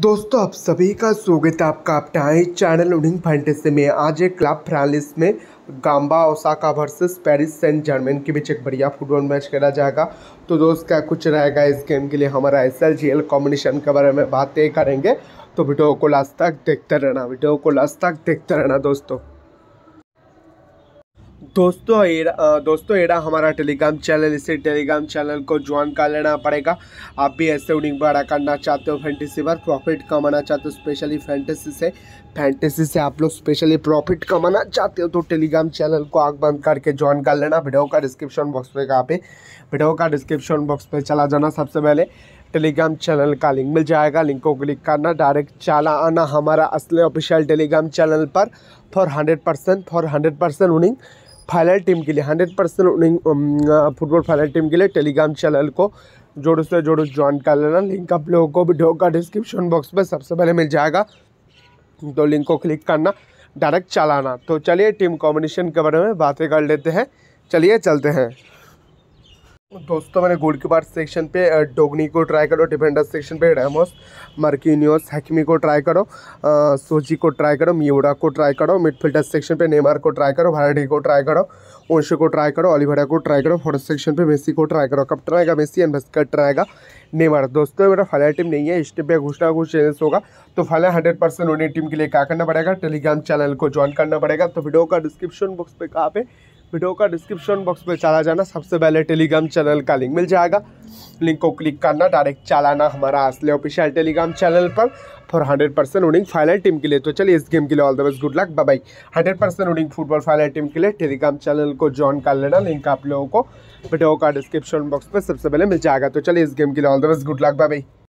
दोस्तों आप सभी का स्वागत है आपका अपनाए चैनल उडिंग फैंटेसी में आज एक क्लब फ्रांस में Gamba Osaka versus Paris Saint Germain के बीच एक बढ़िया फुटबॉल मैच खेला जाएगा तो दोस्त क्या कुछ रहेगा इस गेम के लिए हमारा S L G L combination के बारे में बातें करेंगे तो वीडियो को लास्ट तक देखते रहना वीडियो को लास्ट तक देखते रहना दोस्तों दोस्तों एरा दोस्तों एरा हमारा टेलीग्राम चैनल इसे टेलीग्राम चैनल को ज्वाइन कर लेना पड़ेगा आप भी ऐसे उडिंग बड़ा करना चाहते हो फैंटेसी पर प्रॉफिट कमाना चाहते हो स्पेशली फैंटेसी से फैंटेसी से आप लोग स्पेशली प्रॉफिट कमाना चाहते हो तो टेलीग्राम चैनल को आग बंद करके ज्वाइन कर लेना वीडियो का डिस्क्रिप्शन बॉक्स पे कहाँ पे वीडियो का डिस्क्रिप्शन बॉक्स पर चला जाना सबसे पहले टेलीग्राम चैनल का लिंक मिल जाएगा लिंक को क्लिक करना डायरेक्ट चला आना हमारा असली ऑफिशियल टेलीग्राम चैनल पर for hundred percent for hundred percent winning final team के लिए hundred percent football final team के लिए टेलीग्राम चैनल को जोड़ो से जोड़ो ज्वाइन कर लेना लिंक आप लोगों को वीडियो का डिस्क्रिप्शन बॉक्स में सबसे पहले मिल जाएगा तो लिंक को क्लिक करना डायरेक्ट चलाना तो चलिए टीम कॉम्बिनेशन के बारे में बातें कर लेते हैं चलिए चलते हैं दोस्तों मैंने गोलकीपर सेक्शन पे डोगनी को ट्राई करो डिफेंडर सेक्शन पे रेमोस मार्किनियोस हैकमी को ट्राई करो सोजी को ट्राई करो मियोडा को ट्राई करो मिडफील्डर सेक्शन पे नेमार को ट्राई करो भाराडी को ट्राई करो ओशो को ट्राई करो ऑलिवेरा को ट्राई करो फोर्थ सेक्शन पे मेसी को ट्राई करो कब ट्राएगा मेसी एंड भस्कर ट्राएगा नेमार दोस्तों मेरा फलाई टीम नहीं है इस टीम पर घुसना ना कुछ चेंजेस होगा तो फाइनल हंड्रेड परसेंट टीम के लिए क्या करना पड़ेगा टेलीग्राम चैनल को ज्वाइन करना पड़ेगा तो वीडियो का डिस्क्रिप्शन बॉक्स पर कहाँ पे वीडियो का डिस्क्रिप्शन बॉक्स में चला जाना सबसे पहले टेलीग्राम चैनल का लिंक मिल जाएगा लिंक को क्लिक करना डायरेक्ट चलाना हमारा असले ऑफिशियल टेलीग्राम चैनल पर for hundred percent winning final team के लिए तो चलिए इस गेम के लिए all the best good luck bye hundred percent winning football final team के लिए टेलीग्राम चैनल को ज्वाइन कर लेना लिंक आप लोगों को वीडियो का डिस्क्रिप्शन बॉक्स में सबसे पहले मिल जाएगा तो चलिए इस गेम के लिए all the best good luck by